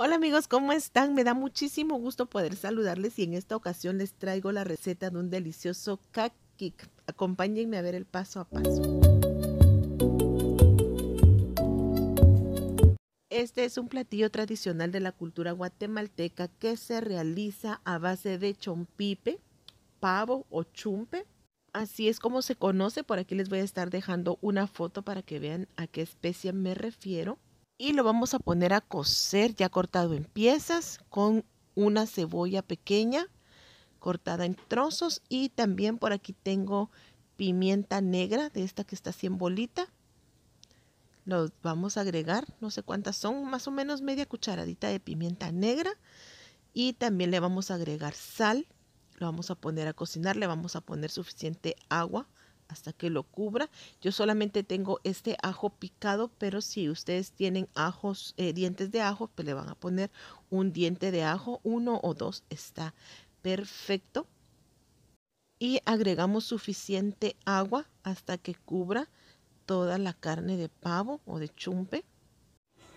Hola amigos, ¿cómo están? Me da muchísimo gusto poder saludarles y en esta ocasión les traigo la receta de un delicioso cacique. Acompáñenme a ver el paso a paso. Este es un platillo tradicional de la cultura guatemalteca que se realiza a base de chompipe, pavo o chumpe. Así es como se conoce, por aquí les voy a estar dejando una foto para que vean a qué especie me refiero y lo vamos a poner a cocer ya cortado en piezas con una cebolla pequeña cortada en trozos y también por aquí tengo pimienta negra de esta que está así en bolita. Lo vamos a agregar, no sé cuántas son, más o menos media cucharadita de pimienta negra y también le vamos a agregar sal. Lo vamos a poner a cocinar, le vamos a poner suficiente agua hasta que lo cubra. Yo solamente tengo este ajo picado, pero si ustedes tienen ajos, eh, dientes de ajo, pues le van a poner un diente de ajo, uno o dos, está perfecto. Y agregamos suficiente agua hasta que cubra toda la carne de pavo o de chumpe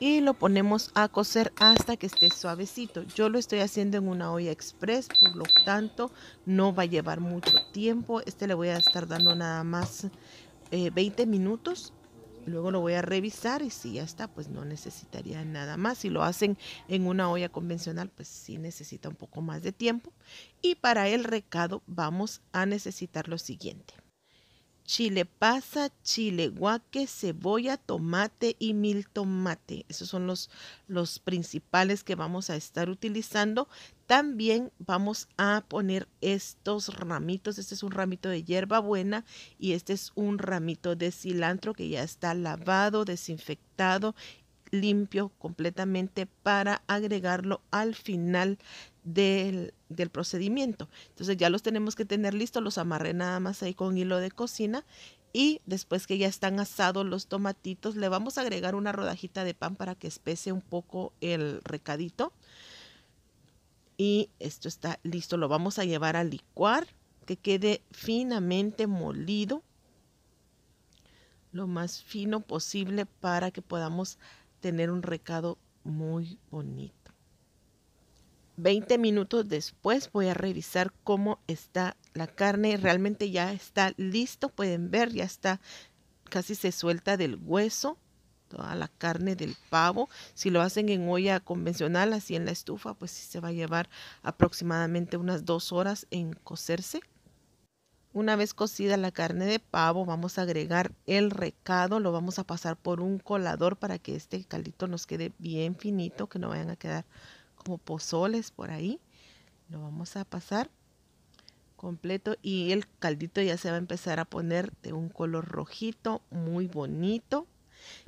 y lo ponemos a cocer hasta que esté suavecito. Yo lo estoy haciendo en una olla express, por lo tanto no va a llevar mucho tiempo. Este le voy a estar dando nada más 20 eh, minutos luego lo voy a revisar y si ya está, pues no necesitaría nada más. Si lo hacen en una olla convencional, pues sí necesita un poco más de tiempo. Y para el recado vamos a necesitar lo siguiente chile pasa, chile guaque, cebolla, tomate y mil tomate. Esos son los, los principales que vamos a estar utilizando. También vamos a poner estos ramitos. Este es un ramito de hierbabuena y este es un ramito de cilantro que ya está lavado, desinfectado limpio completamente para agregarlo al final del, procedimiento. Entonces ya los tenemos que tener listos, los amarré nada más ahí con hilo de cocina y después que ya están asados los tomatitos, le vamos a agregar una rodajita de pan para que espese un poco el recadito. Y esto está listo, lo vamos a llevar a licuar, que quede finamente molido, lo más fino posible para que podamos tener un recado muy bonito. 20 minutos después voy a revisar cómo está la carne. Realmente ya está listo, pueden ver, ya está casi se suelta del hueso toda la carne del pavo. Si lo hacen en olla convencional, así en la estufa, pues sí se va a llevar aproximadamente unas dos horas en cocerse. Una vez cocida la carne de pavo, vamos a agregar el recado, lo vamos a pasar por un colador para que este caldito nos quede bien finito, que no vayan a quedar como pozoles por ahí. Lo vamos a pasar completo y el caldito ya se va a empezar a poner de un color rojito, muy bonito.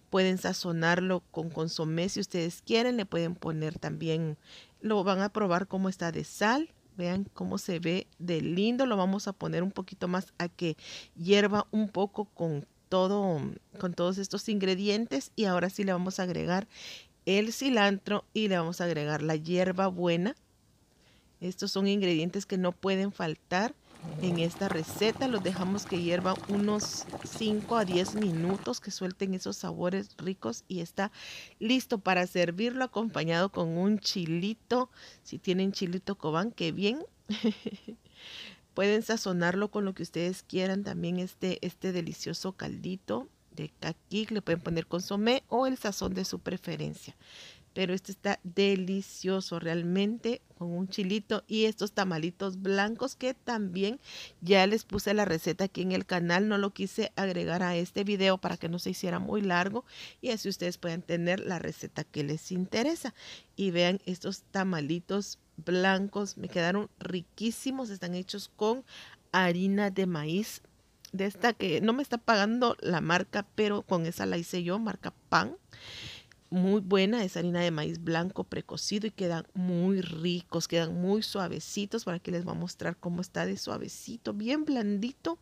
Pueden sazonarlo con consomé si ustedes quieren, le pueden poner también, lo van a probar cómo está de sal, vean cómo se ve de lindo, lo vamos a poner un poquito más a que hierva un poco con todo, con todos estos ingredientes y ahora sí le vamos a agregar el cilantro y le vamos a agregar la hierba buena. Estos son ingredientes que no pueden faltar en esta receta. Los dejamos que hierva unos 5 a 10 minutos, que suelten esos sabores ricos y está listo para servirlo acompañado con un chilito. Si tienen chilito cobán, que bien. Pueden sazonarlo con lo que ustedes quieran, también este, este delicioso caldito de aquí le pueden poner consomé o el sazón de su preferencia. Pero este está delicioso realmente con un chilito y estos tamalitos blancos que también ya les puse la receta aquí en el canal. No lo quise agregar a este video para que no se hiciera muy largo y así ustedes puedan tener la receta que les interesa. Y vean estos tamalitos blancos, me quedaron riquísimos, están hechos con harina de maíz de esta que no me está pagando la marca, pero con esa la hice yo, marca Pan. Muy buena, es harina de maíz blanco precocido y quedan muy ricos, quedan muy suavecitos. Para que les voy a mostrar cómo está de suavecito, bien blandito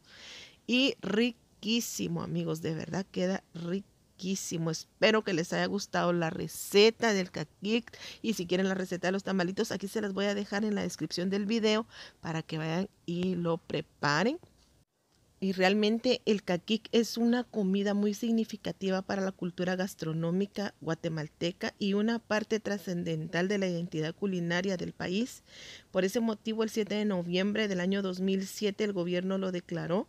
y riquísimo, amigos. De verdad queda riquísimo. Espero que les haya gustado la receta del caquic. Y si quieren la receta de los tamalitos, aquí se las voy a dejar en la descripción del video para que vayan y lo preparen y realmente el caquic es una comida muy significativa para la cultura gastronómica guatemalteca y una parte trascendental de la identidad culinaria del país. Por ese motivo, el 7 de noviembre del año 2007 el gobierno lo declaró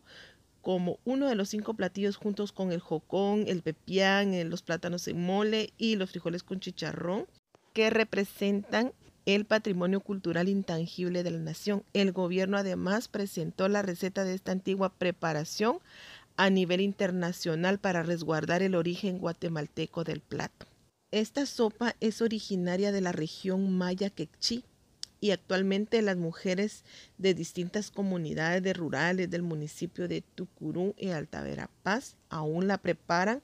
como uno de los cinco platillos juntos con el jocón, el pepián, eh, los plátanos en mole y los frijoles con chicharrón que representan el patrimonio cultural intangible de la nación. El gobierno además presentó la receta de esta antigua preparación a nivel internacional para resguardar el origen guatemalteco del plato. Esta sopa es originaria de la región maya quechí y actualmente las mujeres de distintas comunidades rurales del municipio de Tucurú y Altavera Paz aún la preparan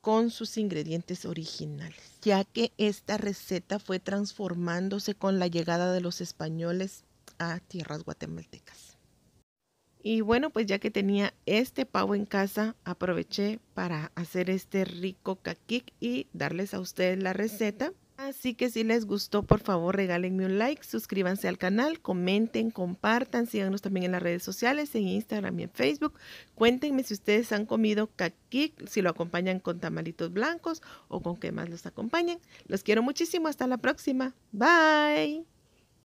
con sus ingredientes originales, ya que esta receta fue transformándose con la llegada de los españoles a tierras guatemaltecas. Y bueno, pues ya que tenía este pavo en casa, aproveché para hacer este rico caquic y darles a ustedes la receta. Así que si les gustó, por favor, regálenme un like, suscríbanse al canal, comenten, compartan, síganos también en las redes sociales, en Instagram y en Facebook. Cuéntenme si ustedes han comido caquic, si lo acompañan con tamalitos blancos o con qué más los acompañen. Los quiero muchísimo, hasta la próxima. Bye.